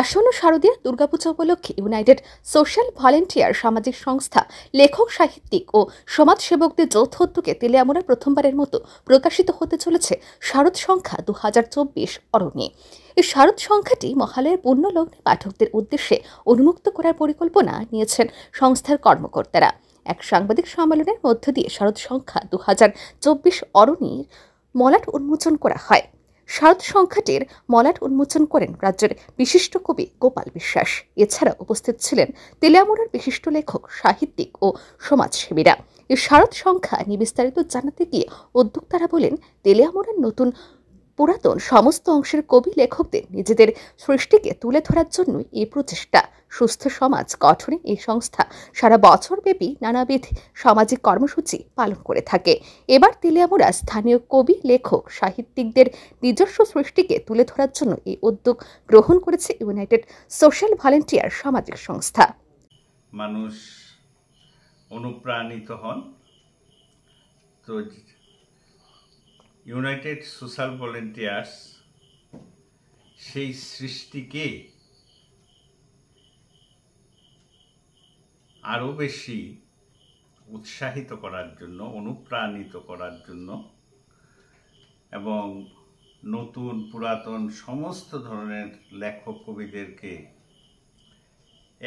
আসন্ন শারদীয় দুর্গাপূজা উপলক্ষে ইউনাইটেড সোশ্যাল ভলেন্টিয়ার সামাজিক সংস্থা লেখক সাহিত্যিক ও সমাজসেবকদের যৌথ উদ্যোগে তেলিয়ামুড়া প্রথমবারের মতো প্রকাশিত হতে চলেছে শারদ সংখ্যা দু হাজার চব্বিশ অরণ্যে এই শারদ সংখ্যাটি মহালয়ের পূর্ণলগ্নে পাঠকদের উদ্দেশ্যে উন্মুক্ত করার পরিকল্পনা নিয়েছেন সংস্থার কর্মকর্তারা এক সাংবাদিক সম্মেলনের মধ্য দিয়ে শারদ সংখ্যা দু হাজার চব্বিশ অরণ্যের মলাট উন্মোচন করা হয় সাত সংখ্যাটির মলাট উন্মোচন করেন রাজ্যের বিশিষ্ট কবি গোপাল বিশ্বাস এছাড়া উপস্থিত ছিলেন তেলিয়ামুড়ার বিশিষ্ট লেখক সাহিত্যিক ও সমাজসেবীরা এই শারদ সংখ্যা নিয়ে বিস্তারিত জানাতে গিয়ে উদ্যোক্তারা বলেন তেলিয়ামুড়ার নতুন পুরাতন সমস্ত অংশের কবি লেখকদের নিজেদের সৃষ্টিকে তুলে ধরার জন্যই এই প্রচেষ্টা সুস্থ সমাজ গঠনে এই সংস্থা সারা বছরব্যাপী নানাবিধ সামাজিক কর্মসূচি পালন করে থাকে এবার তেলিয়ামুড়া স্থানীয় কবি লেখক সাহিত্যিকদের নিজস্ব সৃষ্টিকে তুলে ধরার জন্য এই উদ্যোগ গ্রহণ করেছে ইউনাইটেড সোশ্যাল ভলেন্টিয়ার সামাজিক সংস্থা মানুষ অনুপ্রাণিত হন তো ইউনাইটেড সোশ্যাল ভলেন্টিয়ার্স সেই সৃষ্টিকে আরও বেশি উৎসাহিত করার জন্য অনুপ্রাণিত করার জন্য এবং নতুন পুরাতন সমস্ত ধরনের লেখক কবিদেরকে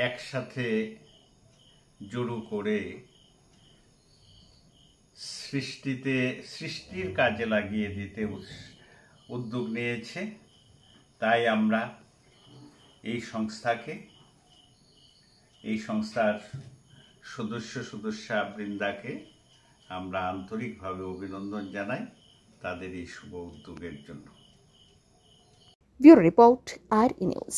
একসাথে জড়ো করে সৃষ্টিতে সৃষ্টির কাজে লাগিয়ে দিতে উদ্যোগ নিয়েছে তাই আমরা এই সংস্থাকে এই সংস্থার সদস্য সদস্যা বৃন্দাকে আমরা আন্তরিকভাবে অভিনন্দন জানাই তাদের এই শুভ উদ্যোগের জন্য রিপোর্ট আর ইনিউজ